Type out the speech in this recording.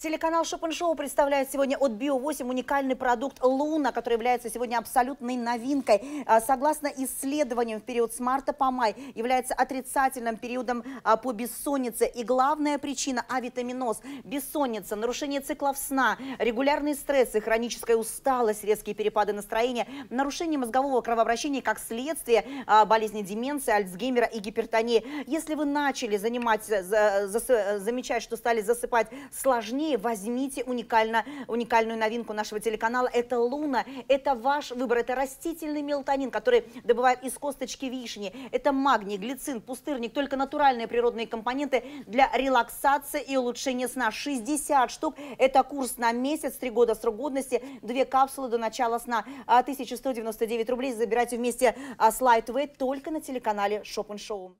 Телеканал Шопеншоу представляет сегодня от Био8 уникальный продукт Луна, который является сегодня абсолютной новинкой. А, согласно исследованиям, в период с марта по май является отрицательным периодом а, по бессоннице. И главная причина – авитаминоз, бессонница, нарушение циклов сна, регулярные стрессы, хроническая усталость, резкие перепады настроения, нарушение мозгового кровообращения как следствие а, болезни деменции, Альцгеймера и гипертонии. Если вы начали занимать, замечать, что стали засыпать сложнее, России, возьмите уникально, уникальную новинку нашего телеканала. Это луна, это ваш выбор, это растительный мелатонин, который добывают из косточки вишни. Это магний, глицин, пустырник, только натуральные природные компоненты для релаксации и улучшения сна. 60 штук, это курс на месяц, 3 года срок годности, 2 капсулы до начала сна, 1199 а рублей. Забирайте вместе а с Lightway только на телеканале Shop Show.